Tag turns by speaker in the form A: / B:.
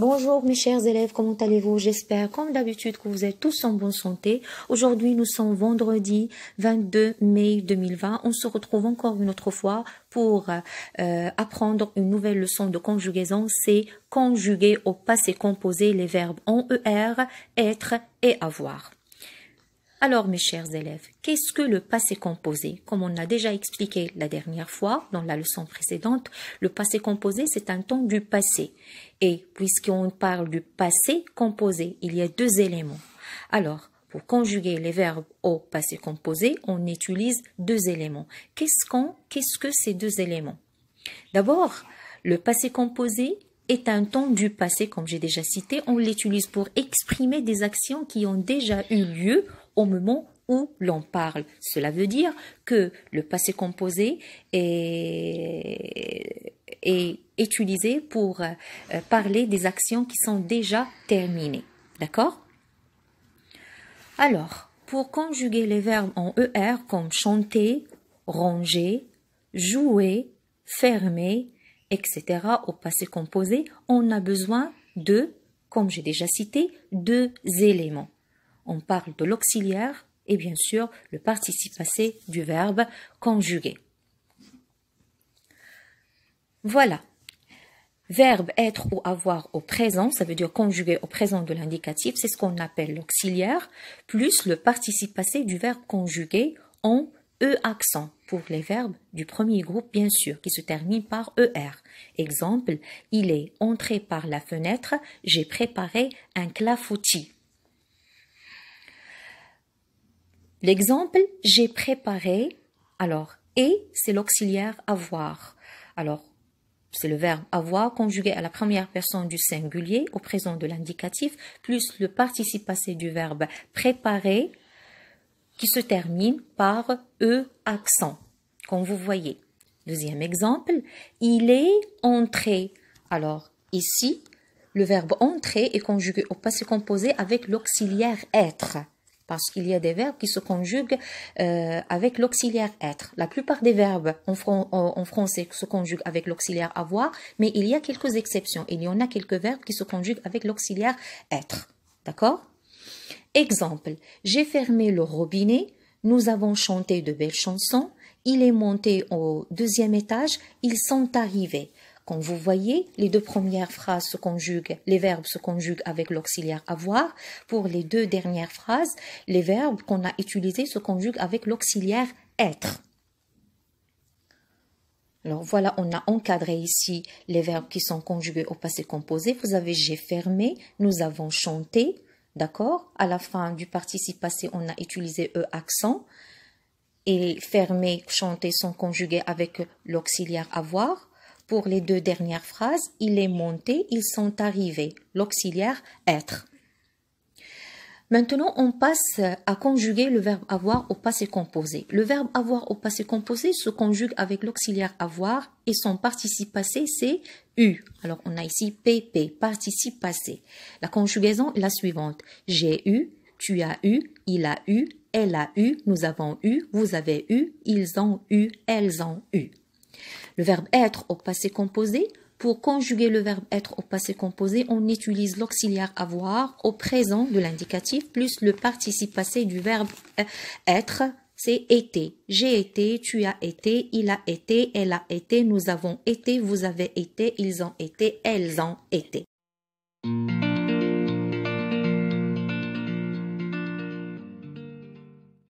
A: Bonjour mes chers élèves, comment allez-vous J'espère comme d'habitude que vous êtes tous en bonne santé. Aujourd'hui nous sommes vendredi 22 mai 2020. On se retrouve encore une autre fois pour euh, apprendre une nouvelle leçon de conjugaison. C'est conjuguer au passé composé les verbes en ER, être et avoir. Alors, mes chers élèves, qu'est-ce que le passé composé Comme on a déjà expliqué la dernière fois dans la leçon précédente, le passé composé, c'est un temps du passé. Et puisqu'on parle du passé composé, il y a deux éléments. Alors, pour conjuguer les verbes au passé composé, on utilise deux éléments. Qu'est-ce qu'on, qu'est-ce que ces deux éléments D'abord, le passé composé est un temps du passé, comme j'ai déjà cité. On l'utilise pour exprimer des actions qui ont déjà eu lieu moment où l'on parle. Cela veut dire que le passé composé est, est utilisé pour euh, parler des actions qui sont déjà terminées. D'accord Alors, pour conjuguer les verbes en ER comme chanter, ranger, jouer, fermer, etc. au passé composé, on a besoin de, comme j'ai déjà cité, deux éléments on parle de l'auxiliaire et bien sûr le participe passé du verbe conjugué. Voilà. Verbe être ou avoir au présent, ça veut dire conjugué au présent de l'indicatif, c'est ce qu'on appelle l'auxiliaire, plus le participe passé du verbe conjugué en E accent pour les verbes du premier groupe, bien sûr, qui se terminent par ER. Exemple, il est entré par la fenêtre, j'ai préparé un clafoutis. L'exemple, j'ai préparé. Alors, et, c'est l'auxiliaire avoir. Alors, c'est le verbe avoir conjugué à la première personne du singulier au présent de l'indicatif, plus le participe passé du verbe préparer qui se termine par e accent, comme vous voyez. Deuxième exemple, il est entré. Alors, ici, le verbe entrer est conjugué au passé composé avec l'auxiliaire être parce qu'il y a des verbes qui se conjuguent euh, avec l'auxiliaire être. La plupart des verbes en français se conjuguent avec l'auxiliaire avoir, mais il y a quelques exceptions. Il y en a quelques verbes qui se conjuguent avec l'auxiliaire être. D'accord Exemple, j'ai fermé le robinet, nous avons chanté de belles chansons, il est monté au deuxième étage, ils sont arrivés. Comme vous voyez, les deux premières phrases se conjuguent, les verbes se conjuguent avec l'auxiliaire avoir. Pour les deux dernières phrases, les verbes qu'on a utilisés se conjuguent avec l'auxiliaire être. Alors voilà, on a encadré ici les verbes qui sont conjugués au passé composé. Vous avez j'ai fermé, nous avons chanté, d'accord À la fin du participe passé, on a utilisé e accent. Et fermé, CHANTER sont conjugués avec l'auxiliaire avoir. Pour les deux dernières phrases, il est monté, ils sont arrivés, l'auxiliaire être. Maintenant, on passe à conjuguer le verbe avoir au passé composé. Le verbe avoir au passé composé se conjugue avec l'auxiliaire avoir et son participe passé, c'est eu ». Alors, on a ici PP, participe passé. La conjugaison est la suivante. J'ai eu, tu as eu, il a eu, elle a eu, nous avons eu, vous avez eu, ils ont eu, elles ont eu. Le verbe être au passé composé. Pour conjuguer le verbe être au passé composé, on utilise l'auxiliaire avoir au présent de l'indicatif plus le participe passé du verbe e, être, c'est été. J'ai été, tu as été, il a été, elle a été, nous avons été, vous avez été, ils ont été, elles ont été.